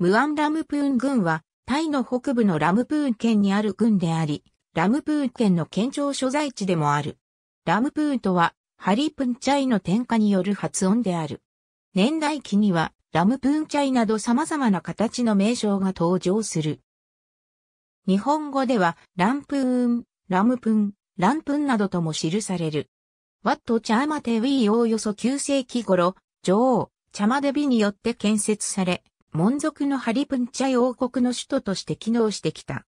ムアンラムプーン郡は、タイの北部のラムプーン県にある郡であり、ラムプーン県の県庁所在地でもある。ラムプーンとは、ハリプンチャイの添加による発音である。年代記には、ラムプーンチャイなど様々な形の名称が登場する。日本語では、ランプーン、ラムプン、ランプンなどとも記される。ワット・チャーマテ・ウィーおおよそ9世紀頃、女王、チャマデビによって建設され、モン族のハリプンチャイ王国の首都として機能してきた。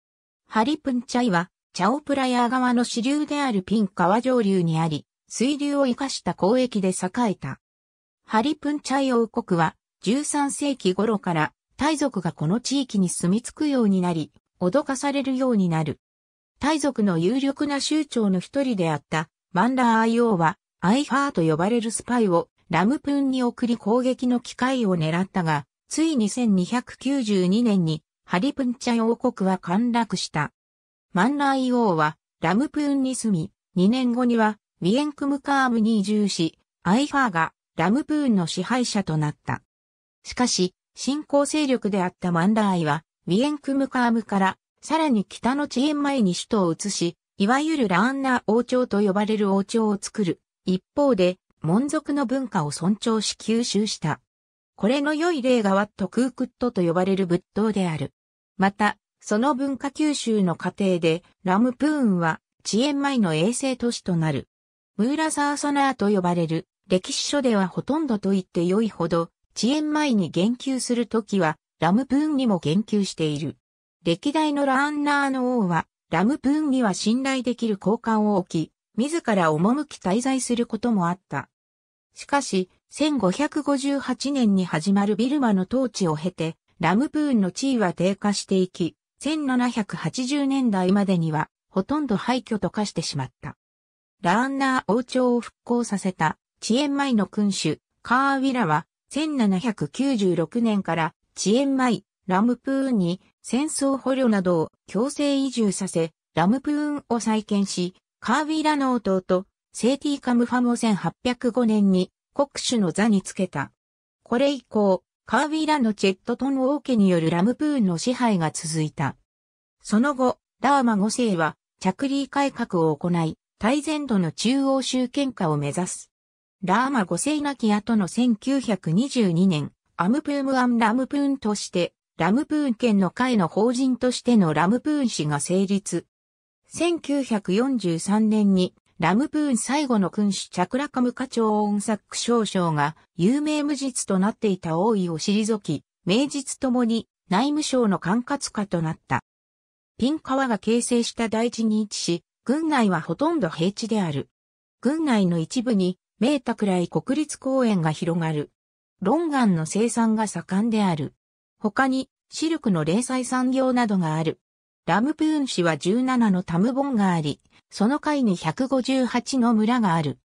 ハリプンチャイは、チャオプラヤー川の支流であるピン川上流にあり、水流を生かした交易で栄えた。ハリプンチャイ王国は、13世紀頃から、タイ族がこの地域に住み着くようになり、脅かされるようになる。タイ族の有力な州長の一人であった、マンラーアイオーは、アイファーと呼ばれるスパイをラムプンに送り攻撃の機会を狙ったが、ついに1292年にハリプンチャ王国は陥落した。マンライ王はラムプーンに住み、2年後にはウィエンクムカームに移住し、アイファーがラムプーンの支配者となった。しかし、新興勢力であったマンラーイは、ウィエンクムカームからさらに北の地縁前に首都を移し、いわゆるラーンナー王朝と呼ばれる王朝を作る。一方で、門族の文化を尊重し吸収した。これの良い例がワット・クークットと呼ばれる仏塔である。また、その文化吸収の過程で、ラムプーンは、遅延前の衛星都市となる。ムーラサーサナーと呼ばれる、歴史書ではほとんどと言って良いほど、遅延前に言及するときは、ラムプーンにも言及している。歴代のランナーの王は、ラムプーンには信頼できる交換を置き、自ら赴き滞在することもあった。しかし、1558年に始まるビルマの統治を経て、ラムプーンの地位は低下していき、1780年代までには、ほとんど廃墟と化してしまった。ラーンナー王朝を復興させた、遅延前の君主、カーウィラは、1796年から遅延前、ラムプーンに戦争捕虜などを強制移住させ、ラムプーンを再建し、カーウィラの弟、セーティーカムファムを1805年に国主の座につけた。これ以降、カービィラのチェットトン王家によるラムプーンの支配が続いた。その後、ラーマ5世は着ー改革を行い、大前度の中央集権化を目指す。ラーマ5世亡き後の1922年、アムプームアンラムプーンとして、ラムプーン県の会の法人としてのラムプーン氏が成立。1943年にラムプーン最後の君主チャクラカム課長音作少将が有名無実となっていた王位を退き、名実ともに内務省の管轄下となった。ピン川が形成した大地に位置し、軍内はほとんど平地である。軍内の一部に、明太くら国立公園が広がる。ロンガンの生産が盛んである。他に、シルクの零細産業などがある。ラムプーン氏は17のタムボンがあり、その下位に158の村がある。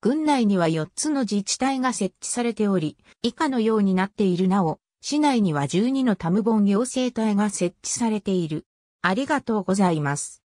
郡内には4つの自治体が設置されており、以下のようになっているなお、市内には12のタムボン行政体が設置されている。ありがとうございます。